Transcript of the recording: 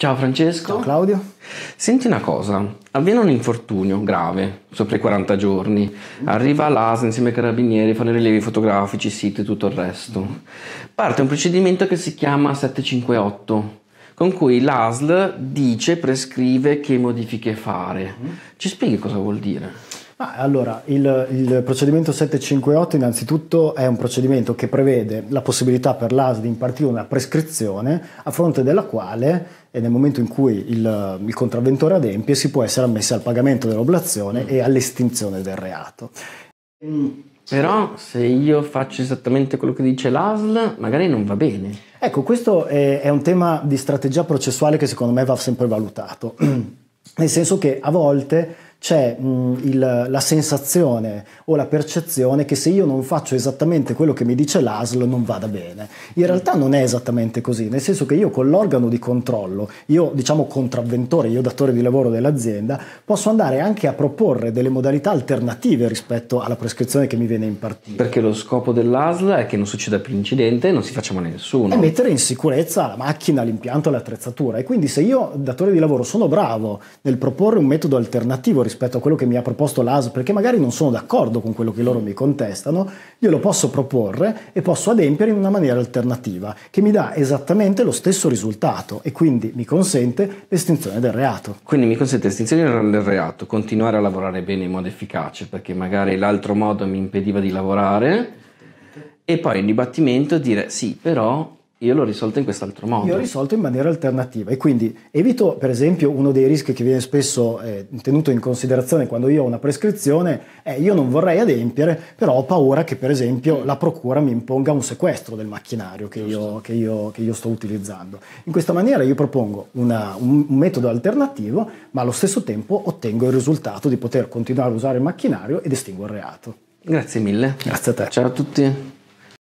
Ciao Francesco. Ciao Claudio. Senti una cosa, avviene un infortunio grave sopra i 40 giorni, arriva l'ASA insieme ai carabinieri, fanno i rilievi fotografici, siti e tutto il resto. Parte un procedimento che si chiama 758, con cui l'ASL dice, prescrive che modifiche fare. Mm. Ci spieghi cosa vuol dire? allora, il, il, procedimento 758 innanzitutto è un procedimento che prevede la possibilità per l'AS di impartire una prescrizione a fronte della quale e nel momento in cui il, il contravventore adempie si può essere ammessi al pagamento dell'oblazione e all'estinzione del reato. Però se io faccio esattamente quello che dice l'ASL, magari non va bene. Ecco, questo è, è un tema di strategia processuale che secondo me va sempre valutato, nel senso che a volte c'è mh, il, la sensazione o la percezione che se io non faccio esattamente quello che mi dice l'ASL non vada bene. In realtà non è esattamente così, nel senso che io con l'organo di controllo, io diciamo contravventore, io datore di lavoro dell'azienda, posso andare anche a proporre delle modalità alternative rispetto alla prescrizione che mi viene impartita. Perché lo scopo dell'ASL è che non succeda più l'incidente e non si faccia male a nessuno. E mettere in sicurezza la macchina, l'impianto, l'attrezzatura. E quindi se io, datore di lavoro, sono bravo nel proporre un metodo alternativo rispetto a quello che mi ha proposto l'ASL, perché magari non sono d'accordo con quello che loro mi contestano, io lo posso proporre e posso adempiere in una maniera alternativa, che mi dà esattamente lo stesso risultato e quindi mi consente l'estinzione del reato. Quindi mi consente l'estinzione del reato, continuare a lavorare bene in modo efficace, perché magari l'altro modo mi impediva di lavorare, e poi in dibattimento dire sì, però io l'ho risolto in quest'altro modo. Io l'ho risolto in maniera alternativa e quindi evito per esempio uno dei rischi che viene spesso eh, tenuto in considerazione quando io ho una prescrizione è io non vorrei adempiere però ho paura che per esempio la procura mi imponga un sequestro del macchinario che, io, che, io, che io, sto utilizzando. In questa maniera io propongo una, un, un metodo alternativo ma allo stesso tempo ottengo il risultato di poter continuare a usare il macchinario ed estingo il reato. Grazie mille. Grazie a te. Ciao a tutti.